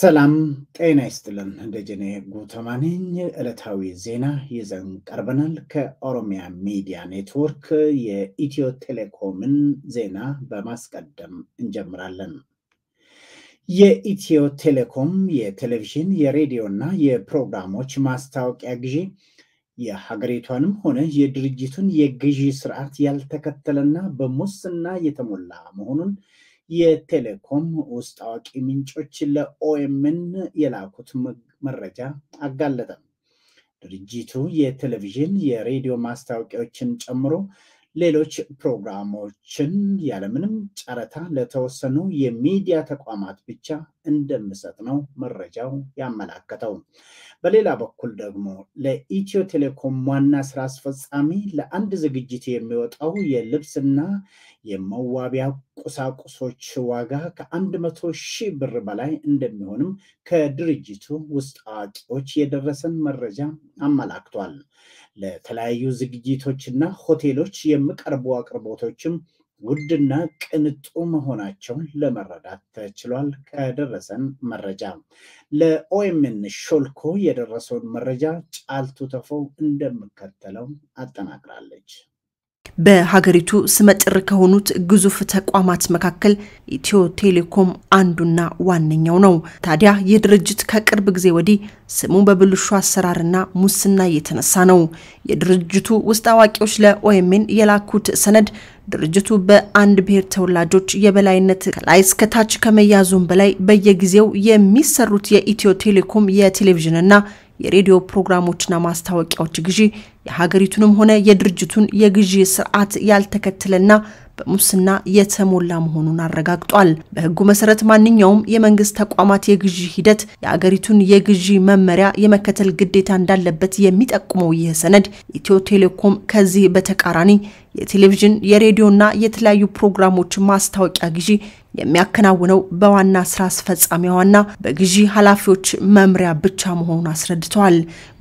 ሰላም ጤና ይስጥልን። ደጀኔ ጉተማ ነኝ። ዕለታዊ ዜና ይዘን ቀርበናል። ከኦሮሚያ ሚዲያ ኔትወርክ የኢትዮ ቴሌኮምን ዜና በማስቀደም እንጀምራለን። የኢትዮ ቴሌኮም የቴሌቪዥን የሬዲዮና የፕሮግራሞች ማስታወቂያ ግዢ የሀገሪቷንም ሆነ የድርጅቱን የግዢ ስርዓት ያልተከተለና በሙስና የተሞላ መሆኑን የቴሌኮም ውስጥ አዋቂ ምንጮች ለኦኤምን የላኩት መረጃ አጋለጠ። ድርጅቱ የቴሌቪዥን የሬዲዮ ማስታወቂያዎችን ጨምሮ ሌሎች ፕሮግራሞችን ያለምንም ጨረታ ለተወሰኑ የሚዲያ ተቋማት ብቻ እንደሚሰጥ ነው መረጃው ያመላከተው። በሌላ በኩል ደግሞ ለኢትዮ ቴሌኮም ዋና ስራ አስፈጻሚ ለአንድ ዝግጅት የሚወጣው የልብስና የመዋቢያ ቁሳቁሶች ዋጋ ከአንድ መቶ ሺህ ብር በላይ እንደሚሆንም ከድርጅቱ ውስጥ አዋቂዎች የደረሰን መረጃ አመላክቷል። ለተለያዩ ዝግጅቶችና ሆቴሎች የሚቀርቡ አቅርቦቶችም ውድና ቅንጡ መሆናቸውን ለመረዳት ተችሏል። ከደረሰን መረጃ ለኦኤምን ሾልኮ የደረሰውን መረጃ ጫልቱ ተፎ እንደሚከተለው አጠናቅራለች። በሀገሪቱ ስመጥር ከሆኑት ግዙፍ ተቋማት መካከል ኢትዮ ቴሌኮም አንዱና ዋነኛው ነው። ታዲያ ይህ ድርጅት ከቅርብ ጊዜ ወዲህ ስሙ በብልሹ አሰራርና ሙስና እየተነሳ ነው። የድርጅቱ ውስጥ አዋቂዎች ለኦኤምኤን የላኩት ሰነድ ድርጅቱ በአንድ ብሔር ተወላጆች የበላይነት ከላይ እስከታች ከመያዙም በላይ በየጊዜው የሚሰሩት የኢትዮ ቴሌኮም የቴሌቪዥንና የሬዲዮ ፕሮግራሞችና ማስታወቂያዎች ግዢ የሀገሪቱንም ሆነ የድርጅቱን የግዢ ስርዓት ያልተከተለና በሙስና የተሞላ መሆኑን አረጋግጧል። በህጉ መሰረት ማንኛውም የመንግስት ተቋማት የግዢ ሂደት የአገሪቱን የግዢ መመሪያ የመከተል ግዴታ እንዳለበት የሚጠቁመው ይህ ሰነድ ኢትዮ ቴሌኮም ከዚህ በተቃራኒ የቴሌቪዥን የሬዲዮና የተለያዩ ፕሮግራሞች ማስታወቂያ ግዢ የሚያከናውነው በዋና ስራ አስፈጻሚዋና በግዢ ኃላፊዎች መምሪያ ብቻ መሆኑን አስረድተዋል።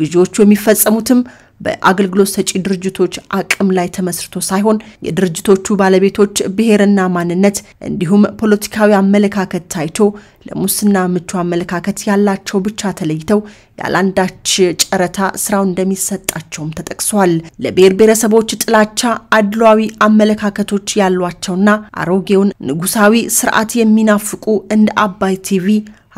ግዢዎቹ የሚፈጸሙትም በአገልግሎት ሰጪ ድርጅቶች አቅም ላይ ተመስርቶ ሳይሆን የድርጅቶቹ ባለቤቶች ብሔርና ማንነት እንዲሁም ፖለቲካዊ አመለካከት ታይቶ ለሙስና ምቹ አመለካከት ያላቸው ብቻ ተለይተው ያላንዳች ጨረታ ስራው እንደሚሰጣቸውም ተጠቅሷል። ለብሔር ብሔረሰቦች ጥላቻ፣ አድሏዊ አመለካከቶች ያሏቸውና አሮጌውን ንጉሳዊ ስርዓት የሚናፍቁ እንደ አባይ ቲቪ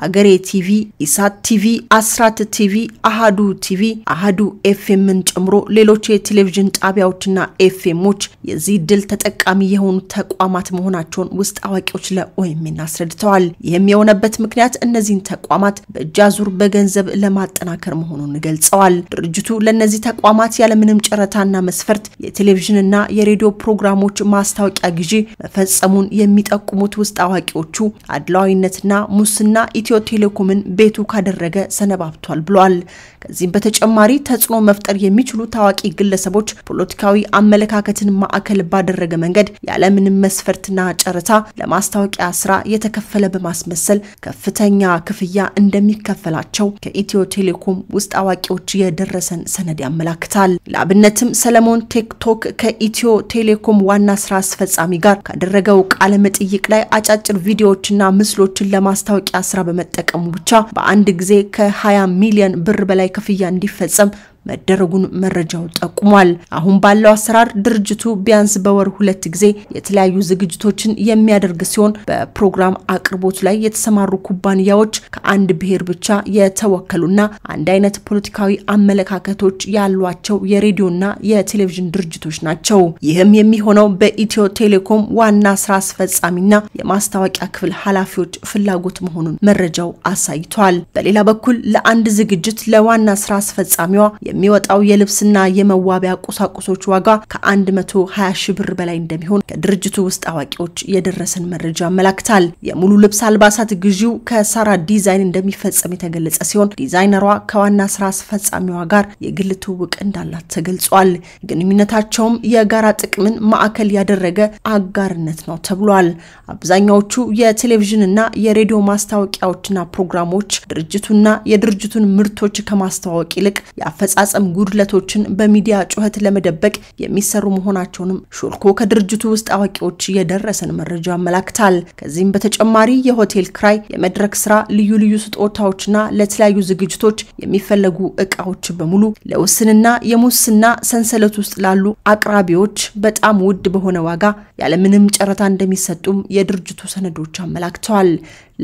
ሀገሬ ቲቪ፣ ኢሳት ቲቪ፣ አስራት ቲቪ፣ አሃዱ ቲቪ፣ አሃዱ ኤፍኤምን ጨምሮ ሌሎች የቴሌቪዥን ጣቢያዎችና ኤፍኤሞች የዚህ ድል ተጠቃሚ የሆኑ ተቋማት መሆናቸውን ውስጥ አዋቂዎች ለኦኤምኤን አስረድተዋል። ይህም የሆነበት ምክንያት እነዚህን ተቋማት በእጃ ዙር በገንዘብ ለማጠናከር መሆኑን ገልጸዋል። ድርጅቱ ለእነዚህ ተቋማት ያለምንም ጨረታና መስፈርት የቴሌቪዥንና የሬዲዮ ፕሮግራሞች ማስታወቂያ ግዢ መፈጸሙን የሚጠቁሙት ውስጥ አዋቂዎቹ አድላዊነትና ሙስና ኢትዮ ቴሌኮምን ቤቱ ካደረገ ሰነባብቷል ብሏል። ከዚህም በተጨማሪ ተጽዕኖ መፍጠር የሚችሉ ታዋቂ ግለሰቦች ፖለቲካዊ አመለካከትን ማዕከል ባደረገ መንገድ ያለምንም መስፈርትና ጨረታ ለማስታወቂያ ስራ የተከፈለ በማስመሰል ከፍተኛ ክፍያ እንደሚከፈላቸው ከኢትዮ ቴሌኮም ውስጥ አዋቂዎች የደረሰን ሰነድ ያመላክታል። ለአብነትም ሰለሞን ቴክቶክ ከኢትዮ ቴሌኮም ዋና ስራ አስፈጻሚ ጋር ካደረገው ቃለ መጠይቅ ላይ አጫጭር ቪዲዮዎችና ምስሎችን ለማስታወቂያ ስራ በመጠቀሙ ብቻ በአንድ ጊዜ ከ20 ሚሊዮን ብር በላይ ክፍያ እንዲፈጸም መደረጉን መረጃው ጠቁሟል። አሁን ባለው አሰራር ድርጅቱ ቢያንስ በወር ሁለት ጊዜ የተለያዩ ዝግጅቶችን የሚያደርግ ሲሆን በፕሮግራም አቅርቦት ላይ የተሰማሩ ኩባንያዎች ከአንድ ብሔር ብቻ የተወከሉና አንድ አይነት ፖለቲካዊ አመለካከቶች ያሏቸው የሬዲዮና የቴሌቪዥን ድርጅቶች ናቸው። ይህም የሚሆነው በኢትዮ ቴሌኮም ዋና ስራ አስፈጻሚና የማስታወቂያ ክፍል ኃላፊዎች ፍላጎት መሆኑን መረጃው አሳይቷል። በሌላ በኩል ለአንድ ዝግጅት ለዋና ስራ አስፈጻሚዋ የሚወጣው የልብስና የመዋቢያ ቁሳቁሶች ዋጋ ከ120 ሺ ብር በላይ እንደሚሆን ከድርጅቱ ውስጥ አዋቂዎች የደረሰን መረጃ አመላክታል። የሙሉ ልብስ አልባሳት ግዢው ከሳራ ዲዛይን እንደሚፈጸም የተገለጸ ሲሆን ዲዛይነሯ ከዋና ስራ አስፈጻሚዋ ጋር የግል ትውውቅ እንዳላት ተገልጿል። ግንኙነታቸውም የጋራ ጥቅምን ማዕከል ያደረገ አጋርነት ነው ተብሏል። አብዛኛዎቹ የቴሌቪዥንና የሬዲዮ ማስታወቂያዎችና ፕሮግራሞች ድርጅቱና የድርጅቱን ምርቶች ከማስተዋወቅ ይልቅ የአፈጻ የአፈጻጸም ጉድለቶችን በሚዲያ ጩኸት ለመደበቅ የሚሰሩ መሆናቸውንም ሾልኮ ከድርጅቱ ውስጥ አዋቂዎች የደረሰን መረጃ ያመላክታል። ከዚህም በተጨማሪ የሆቴል ክራይ፣ የመድረክ ስራ፣ ልዩ ልዩ ስጦታዎችና ለተለያዩ ዝግጅቶች የሚፈለጉ እቃዎች በሙሉ ለውስንና የሙስና ሰንሰለት ውስጥ ላሉ አቅራቢዎች በጣም ውድ በሆነ ዋጋ ያለምንም ጨረታ እንደሚሰጡም የድርጅቱ ሰነዶች አመላክተዋል።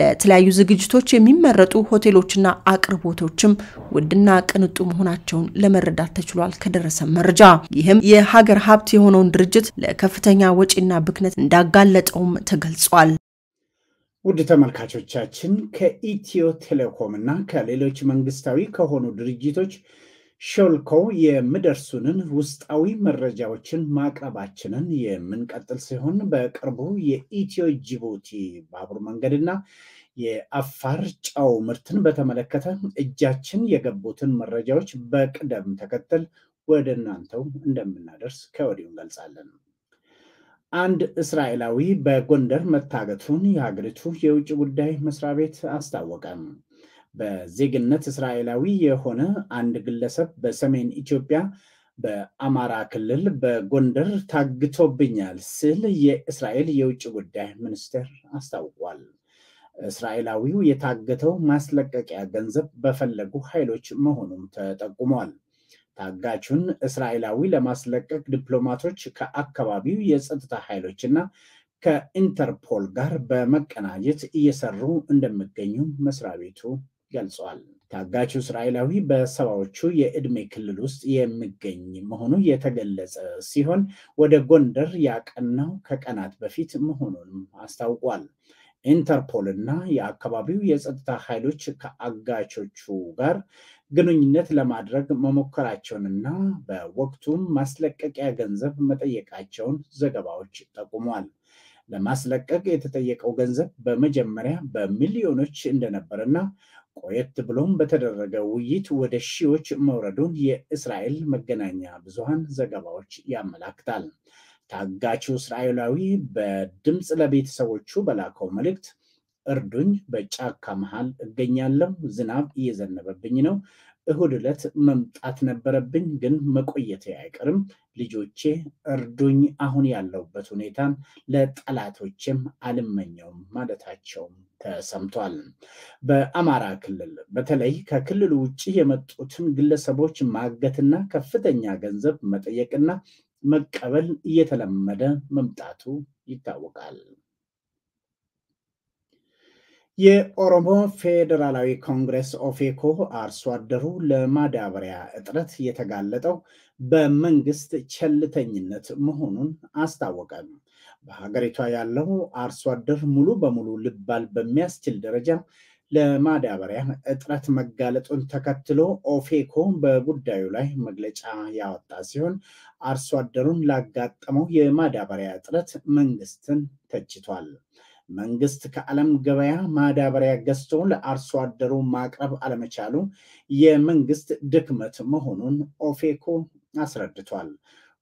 ለተለያዩ ዝግጅቶች የሚመረጡ ሆቴሎችና አቅርቦቶችም ውድና ቅንጡ መሆናቸውን ለመረዳት ተችሏል ከደረሰ መረጃ። ይህም የሀገር ሀብት የሆነውን ድርጅት ለከፍተኛ ወጪና ብክነት እንዳጋለጠውም ተገልጿል። ውድ ተመልካቾቻችን ከኢትዮ ቴሌኮም እና ከሌሎች መንግስታዊ ከሆኑ ድርጅቶች ሾልከው የሚደርሱንን ውስጣዊ መረጃዎችን ማቅረባችንን የምንቀጥል ሲሆን በቅርቡ የኢትዮ ጅቡቲ ባቡር መንገድና የአፋር ጨው ምርትን በተመለከተ እጃችን የገቡትን መረጃዎች በቅደም ተከተል ወደ እናንተው እንደምናደርስ ከወዲሁ እንገልጻለን። አንድ እስራኤላዊ በጎንደር መታገቱን የሀገሪቱ የውጭ ጉዳይ መስሪያ ቤት አስታወቀ። በዜግነት እስራኤላዊ የሆነ አንድ ግለሰብ በሰሜን ኢትዮጵያ በአማራ ክልል በጎንደር ታግቶብኛል ሲል የእስራኤል የውጭ ጉዳይ ሚኒስቴር አስታውቋል። እስራኤላዊው የታገተው ማስለቀቂያ ገንዘብ በፈለጉ ኃይሎች መሆኑም ተጠቁሟል። ታጋቹን እስራኤላዊ ለማስለቀቅ ዲፕሎማቶች ከአካባቢው የጸጥታ ኃይሎችና ከኢንተርፖል ጋር በመቀናጀት እየሰሩ እንደሚገኙ መስሪያ ቤቱ ገልጿል። ታጋቹ እስራኤላዊ በሰባዎቹ የዕድሜ ክልል ውስጥ የሚገኝ መሆኑ የተገለጸ ሲሆን ወደ ጎንደር ያቀናው ከቀናት በፊት መሆኑንም አስታውቋል። ኢንተርፖል እና የአካባቢው የጸጥታ ኃይሎች ከአጋቾቹ ጋር ግንኙነት ለማድረግ መሞከራቸውንና በወቅቱም ማስለቀቂያ ገንዘብ መጠየቃቸውን ዘገባዎች ጠቁሟል። ለማስለቀቅ የተጠየቀው ገንዘብ በመጀመሪያ በሚሊዮኖች እንደነበረና ቆየት ብሎም በተደረገ ውይይት ወደ ሺዎች መውረዱን የእስራኤል መገናኛ ብዙሃን ዘገባዎች ያመላክታል። ታጋቹ እስራኤላዊ በድምፅ ለቤተሰቦቹ በላከው መልእክት እርዱኝ፣ በጫካ መሃል እገኛለሁ፣ ዝናብ እየዘነበብኝ ነው። እሁድ ዕለት መምጣት ነበረብኝ፣ ግን መቆየቴ አይቀርም። ልጆቼ እርዱኝ፣ አሁን ያለሁበት ሁኔታን ለጠላቶቼም አልመኘውም ማለታቸውም ተሰምቷል። በአማራ ክልል በተለይ ከክልሉ ውጭ የመጡትን ግለሰቦች ማገትና ከፍተኛ ገንዘብ መጠየቅና መቀበል እየተለመደ መምጣቱ ይታወቃል። የኦሮሞ ፌዴራላዊ ኮንግረስ ኦፌኮ አርሶ አደሩ ለማዳበሪያ እጥረት የተጋለጠው በመንግስት ቸልተኝነት መሆኑን አስታወቀ። በሀገሪቷ ያለው አርሶ አደር ሙሉ በሙሉ ልባል በሚያስችል ደረጃ ለማዳበሪያ እጥረት መጋለጡን ተከትሎ ኦፌኮ በጉዳዩ ላይ መግለጫ ያወጣ ሲሆን አርሶ አደሩን ላጋጠመው የማዳበሪያ እጥረት መንግስትን ተችቷል። መንግስት ከዓለም ገበያ ማዳበሪያ ገዝቶ ለአርሶ አደሩ ማቅረብ አለመቻሉ የመንግስት ድክመት መሆኑን ኦፌኮ አስረድቷል።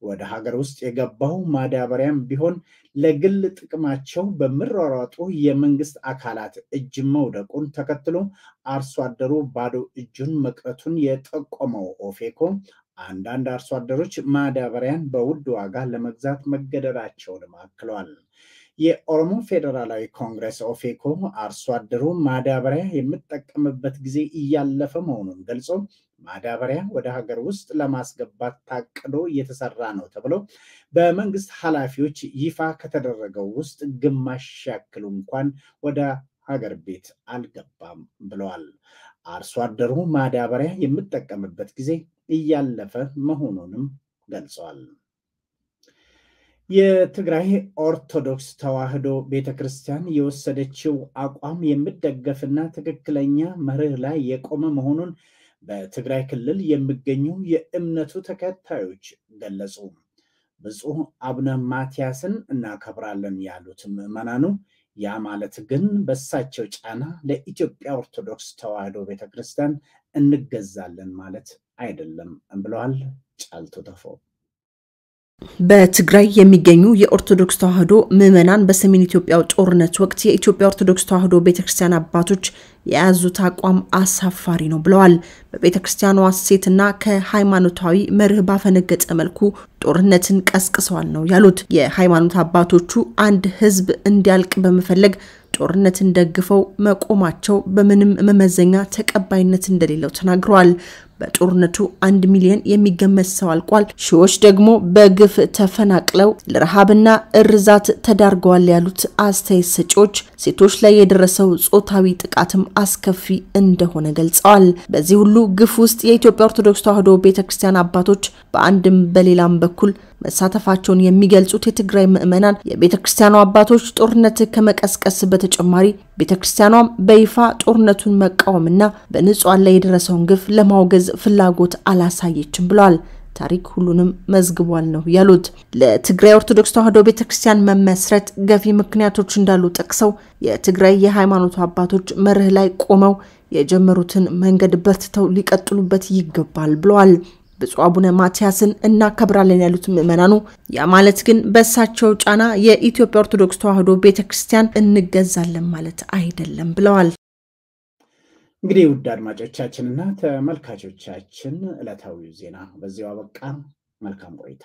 ወደ ሀገር ውስጥ የገባው ማዳበሪያም ቢሆን ለግል ጥቅማቸው በሚሯሯጡ የመንግስት አካላት እጅ መውደቁን ተከትሎ አርሶ አደሩ ባዶ እጁን መቅረቱን የጠቆመው ኦፌኮ አንዳንድ አርሶ አደሮች ማዳበሪያን በውድ ዋጋ ለመግዛት መገደዳቸውንም አክለዋል። የኦሮሞ ፌዴራላዊ ኮንግረስ ኦፌኮ አርሶ አደሩ ማዳበሪያ የምጠቀምበት ጊዜ እያለፈ መሆኑን ገልጾ ማዳበሪያ ወደ ሀገር ውስጥ ለማስገባት ታቅዶ እየተሰራ ነው ተብሎ በመንግስት ኃላፊዎች ይፋ ከተደረገው ውስጥ ግማሽ ያክሉ እንኳን ወደ ሀገር ቤት አልገባም ብለዋል። አርሶ አደሩ ማዳበሪያ የምጠቀምበት ጊዜ እያለፈ መሆኑንም ገልጸዋል። የትግራይ ኦርቶዶክስ ተዋህዶ ቤተ ክርስቲያን የወሰደችው አቋም የምደገፍና ትክክለኛ መርህ ላይ የቆመ መሆኑን በትግራይ ክልል የሚገኙ የእምነቱ ተከታዮች ገለጹ። ብፁዕ አቡነ ማትያስን እናከብራለን ያሉት ምዕመናኑ ያ ማለት ግን በሳቸው ጫና ለኢትዮጵያ ኦርቶዶክስ ተዋሕዶ ቤተክርስቲያን እንገዛለን ማለት አይደለም ብለዋል። ጫልቱ ተፈው በትግራይ የሚገኙ የኦርቶዶክስ ተዋሕዶ ምዕመናን በሰሜን ኢትዮጵያው ጦርነት ወቅት የኢትዮጵያ ኦርቶዶክስ ተዋህዶ ቤተክርስቲያን አባቶች የያዙት አቋም አሳፋሪ ነው ብለዋል። በቤተ ክርስቲያኗ ሴትና ከሃይማኖታዊ መርህ ባፈነገጠ መልኩ ጦርነትን ቀስቅሰዋል ነው ያሉት። የሃይማኖት አባቶቹ አንድ ህዝብ እንዲያልቅ በመፈለግ ጦርነትን ደግፈው መቆማቸው በምንም መመዘኛ ተቀባይነት እንደሌለው ተናግረዋል። በጦርነቱ አንድ ሚሊዮን የሚገመት ሰው አልቋል፣ ሺዎች ደግሞ በግፍ ተፈናቅለው ለረሃብና እርዛት ተዳርገዋል ያሉት አስተያየት ሰጪዎች ሴቶች ላይ የደረሰው ጾታዊ ጥቃትም አስከፊ እንደሆነ ገልጸዋል። በዚህ ሁሉ ግፍ ውስጥ የኢትዮጵያ ኦርቶዶክስ ተዋሕዶ ቤተ ክርስቲያን አባቶች በአንድም በሌላም በኩል መሳተፋቸውን የሚገልጹት የትግራይ ምዕመናን የቤተ ክርስቲያኑ አባቶች ጦርነት ከመቀስቀስ በተጨማሪ ቤተ ክርስቲያኗም በይፋ ጦርነቱን መቃወምና በንጹሐን ላይ የደረሰውን ግፍ ለማውገዝ ፍላጎት አላሳየችም ብለዋል። ታሪክ ሁሉንም መዝግቧል ነው ያሉት። ለትግራይ ኦርቶዶክስ ተዋሕዶ ቤተ ክርስቲያን መመስረት ገፊ ምክንያቶች እንዳሉ ጠቅሰው የትግራይ የሃይማኖቱ አባቶች መርህ ላይ ቆመው የጀመሩትን መንገድ በርትተው ሊቀጥሉበት ይገባል ብለዋል። ብፁዕ አቡነ ማትያስን እናከብራለን ያሉት ምዕመናኑ፣ ያ ማለት ግን በእሳቸው ጫና የኢትዮጵያ ኦርቶዶክስ ተዋሕዶ ቤተ ክርስቲያን እንገዛለን ማለት አይደለም ብለዋል። እንግዲህ ውድ አድማጮቻችንና ተመልካቾቻችን ዕለታዊው ዜና በዚያው አበቃ። መልካም ቆይታ